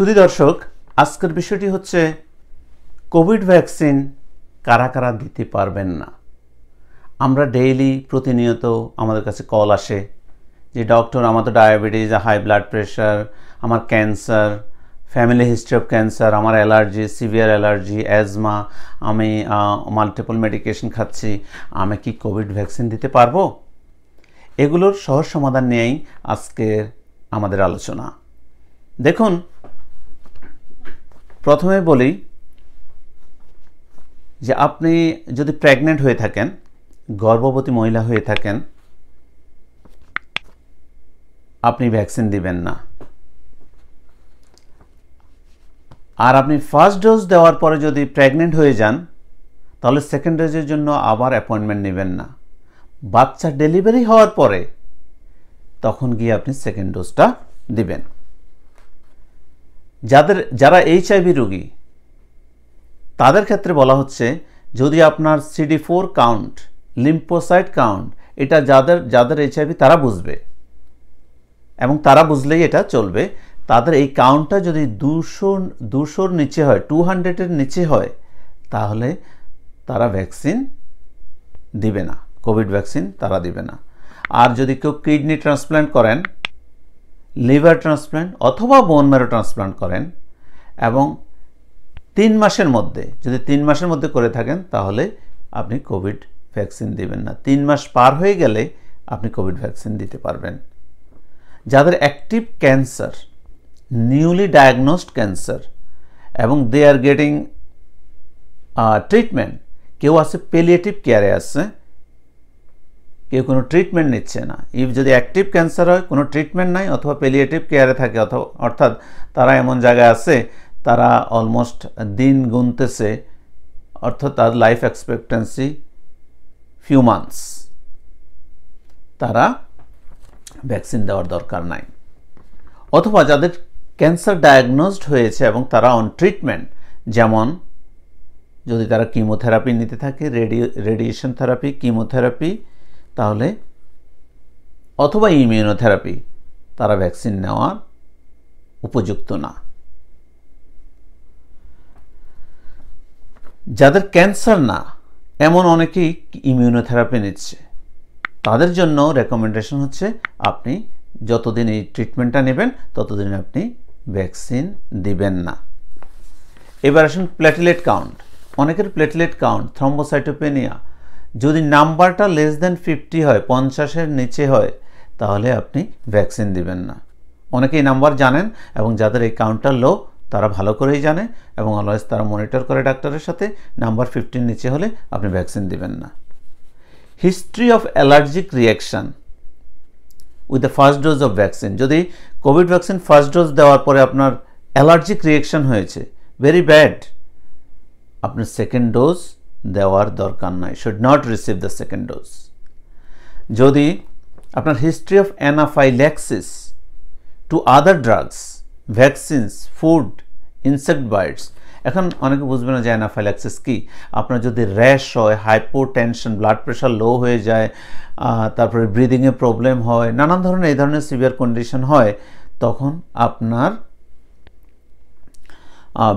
সুধী দর্শক আজকের বিষয়টি হচ্ছে কোভিড ভ্যাকসিন কারা কারা দিতে পারবেন না আমরা ডেইলি প্রতিনিয়ত আমাদের কাছে কল আসে যে ডক্টর আমার তো ডায়াবেটিস হাই ব্লাড প্রেশার আমার cancer family history of cancer আমার অ্যালার্জি সিভিয়ার অ্যালার্জি অ্যাজমা আমি মাল্টিপল মেডিকেশন খাচ্ছি আমি কি কোভিড ভ্যাকসিন দিতে পারবো এগুলোর সহজ সমাধান নিয়েই আজকের আমাদের আলোচনা দেখুন প্রথমে বলি যে আপনি যদি প্রেগনেন্ট হয়ে থাকেন গর্ভবতী মহিলা হয়ে থাকেন আপনি ভ্যাকসিন দিবেন না আর আপনি ফার্স্ট ডোজ দেওয়ার পরে যদি প্রেগনেন্ট হয়ে যান তাহলে সেকেন্ড ডোজের জন্য আবার অ্যাপয়েন্টমেন্ট নেবেন না বাচ্চা ডেলিভারি হওয়ার পরে তখন গিয়ে আপনি সেকেন্ড ডোজটা দিবেন যাদের যারা এইচআইভি রোগী তাদের ক্ষেত্রে বলা হচ্ছে যদি আপনার CD four count lymphocyte count এটা যাদের যাদের এইচআইভি তারা বুঝবে এবং তারা বুঝলেই এটা চলবে তাদের এই কাউন্টটা যদি দুশো দুশোর নিচে হয় টু হান্ড্রেডের নিচে হয় তাহলে তারা ভ্যাকসিন দিবে না কোভিড ভ্যাকসিন তারা দিবে না আর যদি কেউ কিডনি ট্রান্সপ্ল্যান্ট করেন লিভার ট্রান্সপ্লান্ট অথবা বোন মেরো ট্রান্সপ্লান্ট করেন এবং তিন মাসের মধ্যে যদি তিন মাসের মধ্যে করে থাকেন তাহলে আপনি কোভিড ভ্যাকসিন দেবেন না তিন মাস পার হয়ে গেলে আপনি কোভিড ভ্যাকসিন দিতে পারবেন যাদের active cancer newly diagnosed cancer এবং দে আর গেটিং ট্রিটমেন্ট কেউ আছে পেলিয়েটিভ কেয়ারে আছে কেউ কোনো ট্রিটমেন্ট নিচ্ছে না ইফ যদি অ্যাক্টিভ ক্যান্সার হয় কোনো ট্রিটমেন্ট নাই অথবা পেলিয়েটিভ কেয়ারে থাকে অথবা অর্থাৎ তারা এমন জায়গায় আছে তারা অলমোস্ট দিন গুনতেছে অর্থাৎ তার লাইফ এক্সপেক্টেন্সি ফিউ মান্থস তারা ভ্যাকসিন দেওয়ার দরকার নাই অথবা যাদের ক্যান্সার ডায়াগনোসড হয়েছে এবং তারা অন ট্রিটমেন্ট যেমন যদি তারা কিমোথেরাপি নিতে থাকে রেডিও রেডিয়েশন থেরাপি কিমোথেরাপি তাহলে অথবা ইমিউনোথেরাপি তারা ভ্যাকসিন নেওয়ার উপযুক্ত না যাদের ক্যান্সার না এমন অনেকেই ইমিউনোথেরাপি নিচ্ছে তাদের জন্য রেকমেন্ডেশন হচ্ছে আপনি যতদিন এই ট্রিটমেন্টটা নেবেন ততদিন আপনি ভ্যাকসিন দিবেন না এবার আসুন প্লেটলেট কাউন্ট অনেকের প্লেটলেট কাউন্ট থ্রম্বোসাইটোপেনিয়া যদি নাম্বারটা লেস দেন ফিফটি হয় পঞ্চাশের নিচে হয় তাহলে আপনি ভ্যাকসিন দিবেন না অনেকেই নাম্বার জানেন এবং যাদের এই কাউন্টার লো তারা ভালো করেই জানে এবং অলওয়েজ তারা মনিটর করে ডাক্তারের সাথে নাম্বার ফিফটির নিচে হলে আপনি ভ্যাকসিন দিবেন না history of allergic reaction with the first dose of vaccine যদি কোভিড ভ্যাকসিন ফার্স্ট ডোজ দেওয়ার পরে আপনার অ্যালার্জিক রিয়াকশান হয়েছে ভেরি ব্যাড আপনার সেকেন্ড ডোজ দেওয়ার দরকার নাই should not receive the second dose যদি আপনার history of anaphylaxis to other drugs vaccines food insect bites এখন অনেকে বুঝবে না যে অ্যানাফাইল্যাক্সিস কি আপনার যদি র্যাশ হয় হাইপোটেনশন ব্লাড প্রেশার লো হয়ে যায় তারপরে ব্রিদিংয়ে প্রবলেম হয় নানান ধরনের এই ধরনের সিভিয়ার কন্ডিশন হয় তখন আপনার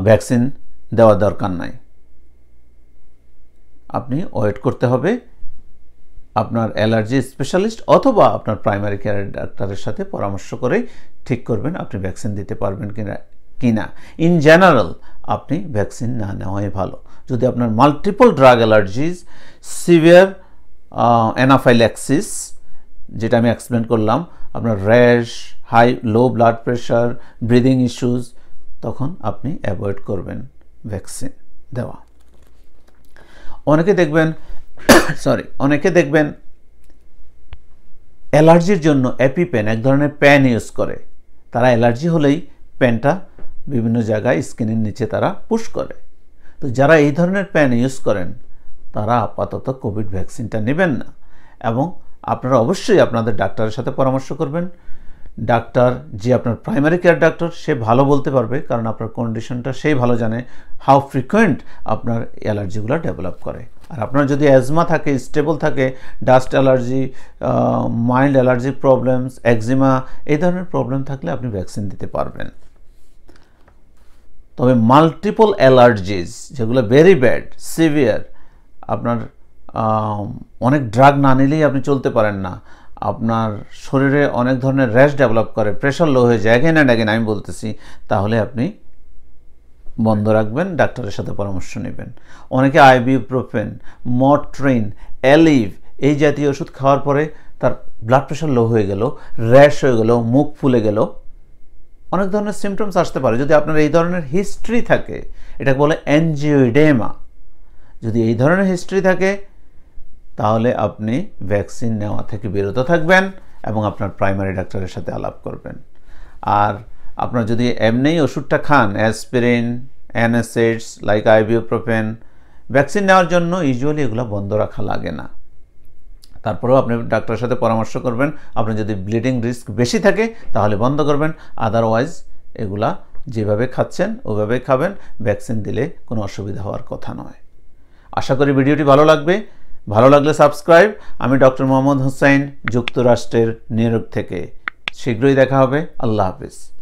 ভ্যাকসিন দেওয়া দরকার নাই আপনি ওয়েট করতে হবে আপনার অ্যালার্জি স্পেশালিস্ট অথবা আপনার প্রাইমারি কেয়ারের ডাক্তারের সাথে পরামর্শ করে ঠিক করবেন আপনি ভ্যাকসিন দিতে পারবেন কিনা না ইন জেনারেল আপনি ভ্যাকসিন না নেওয়াই ভালো যদি আপনার multiple drug allergies severe anaphylaxis যেটা আমি এক্সপ্লেন করলাম আপনার rash high low blood pressure breathing issues তখন আপনি অ্যাভয়েড করবেন ভ্যাকসিন দেওয়া অনেকে দেখবেন সরি অনেকে দেখবেন অ্যালার্জির জন্য অ্যাপি প্যান এক ধরনের প্যান ইউজ করে তারা অ্যালার্জি হলেই প্যানটা বিভিন্ন জায়গায় স্কিনের নিচে তারা পুশ করে তো যারা এই ধরনের প্যান ইউজ করেন তারা আপাতত কোভিড ভ্যাকসিনটা নেবেন না এবং আপনারা অবশ্যই আপনাদের ডাক্তারের সাথে পরামর্শ করবেন ডাক্তার যে আপনার প্রাইমারি কেয়ার ডাক্তার সে ভালো বলতে পারবে কারণ আপনার কন্ডিশনটা সেই ভালো জানে হাউ ফ্রিকোয়েন্ট আপনার অ্যালার্জিগুলো ডেভেলপ করে আর আপনার যদি অ্যাজমা থাকে স্টেবল থাকে dust allergy mild allergy problems eczema এই ধরনের প্রবলেম থাকলে আপনি ভ্যাকসিন দিতে পারবেন তবে মাল্টিপল অ্যালার্জিস যেগুলো ভেরি ব্যাড সিভিয়ার আপনার অনেক ড্রাগ না নিলেই আপনি চলতে পারেন না আপনার শরীরে অনেক ধরনের র্যাশ ডেভেলপ করে প্রেশার লো হয়ে যায় এগেন অ্যান্ড অ্যাগেন আমি বলতেছি তাহলে আপনি বন্ধ রাখবেন ডাক্তারের সাথে পরামর্শ নেবেন অনেকে আইবিউপ্রোফেন মট্রেন অ্যালিভ এই জাতীয় ওষুধ খাওয়ার পরে তার ব্লাড প্রেশার লো হয়ে গেল র্যাশ হয়ে গেল মুখ ফুলে গেল অনেক ধরনের সিমটমস আসতে পারে যদি আপনার এই ধরনের হিস্ট্রি থাকে এটাকে বলে অ্যানজিওইডেমা যদি এই ধরনের হিস্ট্রি থাকে তাহলে আপনি ভ্যাকসিন নেওয়া থেকে বিরত থাকবেন এবং আপনার প্রাইমারি ডাক্তারের সাথে আলাপ করবেন আর আপনার যদি এমনিই ওষুধটা খান aspirin antacids like ibuprofen vaccine নেওয়ার জন্য ইউজুয়ালি এগুলো বন্ধ রাখা লাগে না তারপরেও আপনি ডাক্তারের সাথে পরামর্শ করবেন আপনি যদি ব্লিডিং রিস্ক বেশি থাকে তাহলে বন্ধ করবেন আদারওয়াইজ এগুলা যেভাবে খাচ্ছেন ওভাবে খাবেন ভ্যাকসিন দিলে কোনো অসুবিধা হওয়ার কথা নয় আশা করি ভিডিওটি ভালো লাগবে ভালো লাগলে সাবস্ক্রাইব আমি ডক্টর মোহাম্মদ হুসাইন যুক্তরাষ্ট্রের নিউ থেকে শীঘ্রই দেখা হবে আল্লাহ হাফিজ